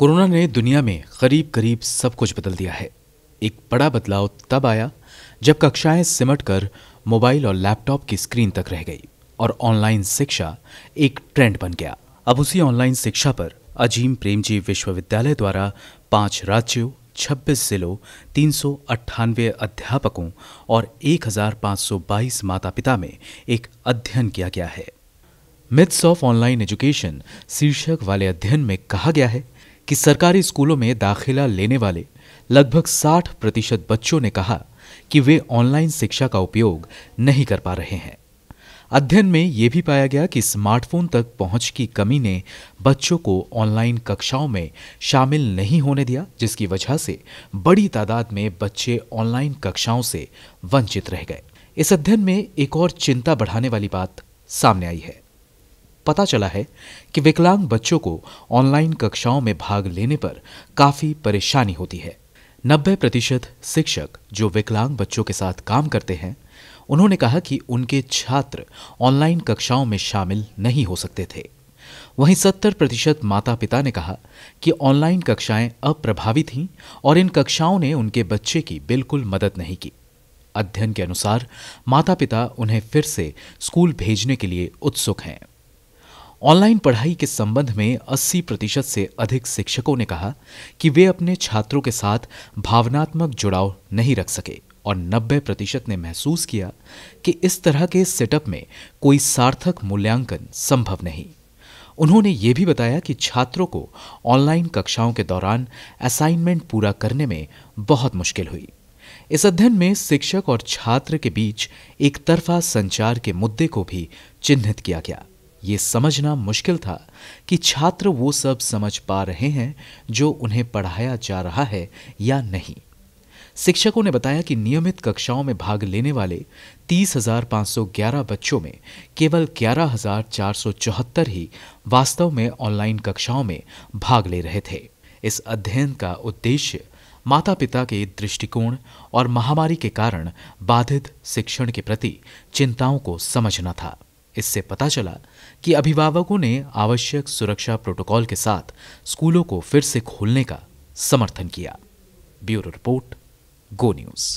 corona ने दुनिया में करीब करीब सब कुछ बदल दिया है एक बड़ा बदलाव तब आया जब कक्षाएं सिमट कर मोबाइल और लैपटॉप की स्क्रीन तक रह गई और ऑनलाइन शिक्षा एक ट्रेंड बन गया अब उसी ऑनलाइन शिक्षा पर अजीम प्रेमजी विश्वविद्यालय द्वारा पांच राज्यों 26 जिलों तीन अध्यापकों और 1522 माता पिता में एक अध्ययन किया गया है मिथ्स ऑफ ऑनलाइन एजुकेशन शीर्षक वाले अध्ययन में कहा गया है कि सरकारी स्कूलों में दाखिला लेने वाले लगभग 60 प्रतिशत बच्चों ने कहा कि वे ऑनलाइन शिक्षा का उपयोग नहीं कर पा रहे हैं अध्ययन में यह भी पाया गया कि स्मार्टफोन तक पहुंच की कमी ने बच्चों को ऑनलाइन कक्षाओं में शामिल नहीं होने दिया जिसकी वजह से बड़ी तादाद में बच्चे ऑनलाइन कक्षाओं से वंचित रह गए इस अध्ययन में एक और चिंता बढ़ाने वाली बात सामने आई है पता चला है कि विकलांग बच्चों को ऑनलाइन कक्षाओं में भाग लेने पर काफी परेशानी होती है नब्बे प्रतिशत शिक्षक जो विकलांग बच्चों के साथ काम करते हैं उन्होंने कहा कि उनके छात्र ऑनलाइन कक्षाओं में शामिल नहीं हो सकते थे वहीं सत्तर प्रतिशत माता पिता ने कहा कि ऑनलाइन कक्षाएं अप्रभावी थीं और इन कक्षाओं ने उनके बच्चे की बिल्कुल मदद नहीं की अध्ययन के अनुसार माता पिता उन्हें फिर से स्कूल भेजने के लिए उत्सुक हैं ऑनलाइन पढ़ाई के संबंध में 80 प्रतिशत से अधिक शिक्षकों ने कहा कि वे अपने छात्रों के साथ भावनात्मक जुड़ाव नहीं रख सके और 90 प्रतिशत ने महसूस किया कि इस तरह के सेटअप में कोई सार्थक मूल्यांकन संभव नहीं उन्होंने ये भी बताया कि छात्रों को ऑनलाइन कक्षाओं के दौरान असाइनमेंट पूरा करने में बहुत मुश्किल हुई इस अध्ययन में शिक्षक और छात्र के बीच एक तरफा संचार के मुद्दे को भी चिन्हित किया गया ये समझना मुश्किल था कि छात्र वो सब समझ पा रहे हैं जो उन्हें पढ़ाया जा रहा है या नहीं शिक्षकों ने बताया कि नियमित कक्षाओं में भाग लेने वाले 30,511 बच्चों में केवल 11,474 ही वास्तव में ऑनलाइन कक्षाओं में भाग ले रहे थे इस अध्ययन का उद्देश्य माता पिता के दृष्टिकोण और महामारी के कारण बाधित शिक्षण के प्रति चिंताओं को समझना था इससे पता चला कि अभिभावकों ने आवश्यक सुरक्षा प्रोटोकॉल के साथ स्कूलों को फिर से खोलने का समर्थन किया ब्यूरो रिपोर्ट गो न्यूज़